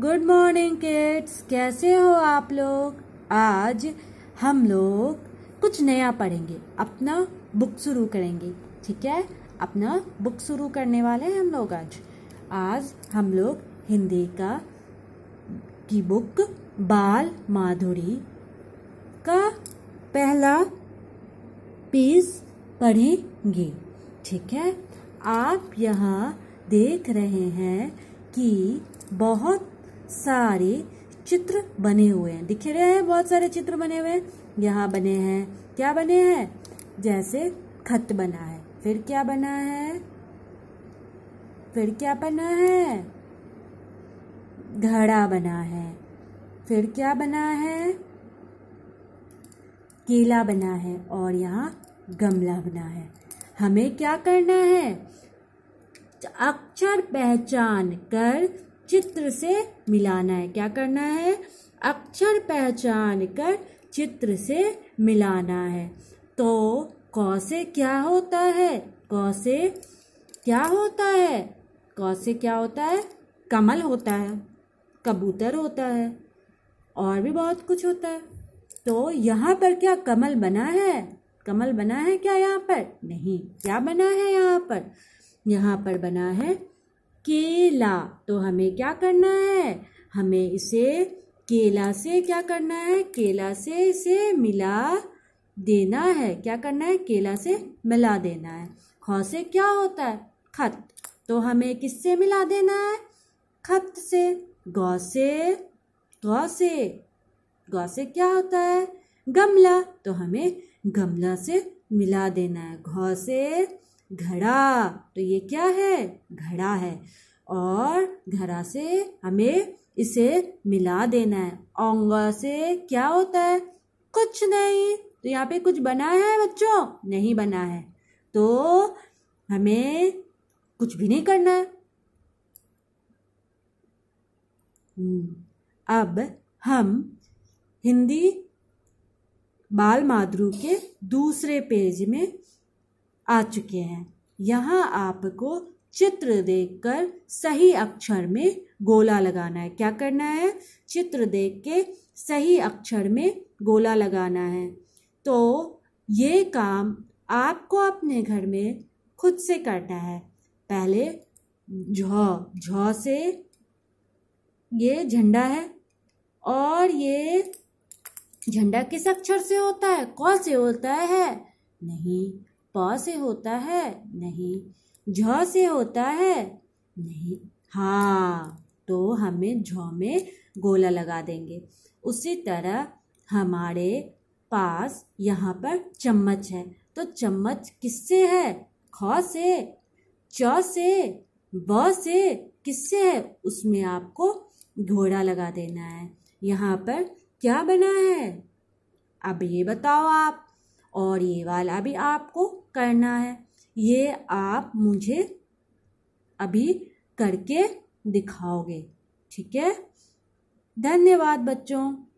Good morning kids कैसे हो आप लोग आज हम लोग कुछ नया पढ़ेंगे अपना बुक शुरू करेंगे ठीक है अपना बुक शुरू करने वाले हैं हम लोग आज आज हम लोग हिंदी का की बुक बाल माधुरी का पहला पेज पढ़ेंगे ठीक है आप यहाँ देख रहे हैं कि बहुत सारे चित्र बने हुए हैं दिख रहे हैं बहुत सारे चित्र बने हुए हैं यहाँ बने हैं क्या बने हैं जैसे खत बना है फिर क्या बना है फिर क्या बना है घड़ा बना है फिर क्या बना है केला बना है और यहाँ गमला बना है हमें क्या करना है अक्षर पहचान कर चित्र से मिलाना है क्या करना है अक्षर पहचान कर चित्र से मिलाना है तो कौसे से क्या होता है कौसे से क्या होता है कौसे से क्या होता है कमल होता है कबूतर होता है और भी बहुत कुछ होता है तो यहाँ पर क्या कमल बना है कमल बना है क्या यहाँ पर नहीं क्या बना है यहाँ पर यहाँ पर बना है केला तो हमें क्या करना है हमें इसे केला से क्या करना है केला से इसे मिला देना है क्या करना है केला से मिला देना है ख से क्या होता है खत तो हमें किससे मिला देना है खत से गौ से गौ से गौ से क्या होता है गमला तो हमें गमला से मिला देना है घ से घड़ा तो ये क्या है घड़ा है और घड़ा से हमें इसे मिला देना है ओंगा से क्या होता है कुछ नहीं तो यहाँ पे कुछ बना है बच्चों नहीं बना है तो हमें कुछ भी नहीं करना है हम्म। अब हम हिंदी बाल माधुरु के दूसरे पेज में आ चुके हैं यहाँ आपको चित्र देखकर सही अक्षर में गोला लगाना है क्या करना है चित्र देख के सही अक्षर में गोला लगाना है तो ये काम आपको अपने घर में खुद से करना है पहले झ झ से ये झंडा है और ये झंडा किस अक्षर से होता है कौन से होता है नहीं प से होता है नहीं झ से होता है नहीं हाँ तो हमें झ में गोला लगा देंगे उसी तरह हमारे पास यहाँ पर चम्मच है तो चम्मच किससे है ख से च से ब से किससे है उसमें आपको घोड़ा लगा देना है यहाँ पर क्या बना है अब ये बताओ आप और ये वाला भी आपको करना है ये आप मुझे अभी करके दिखाओगे ठीक है धन्यवाद बच्चों